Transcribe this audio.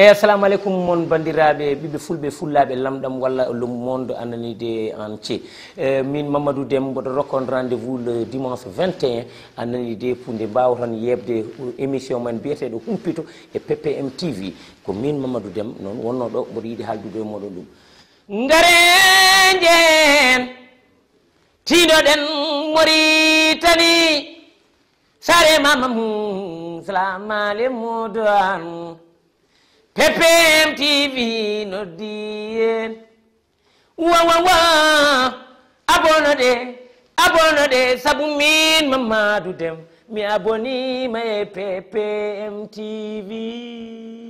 eyyi assalamu aleykum moon bandiraɓe ɓiɓɓe fulɓe fullaɓe lamɗam walla le monde ananide en thie e, min mamadou dem mboɗo rokkon rendez vous le dimanche 21 ananide pour nde mbawa tan yebde émission men biyeteɗo humpito e ppm tv ko min mamadou dem noon wonno ɗo mboɗo yiiɗi haldude e moɗon ɗum garenden tinoɗen moritani sare mamam salamale modou an Pepe MTV no diyen. Wa wa wa, abonade, abonade, sabou min mamadou dem. Mi abonima e Pepe MTV.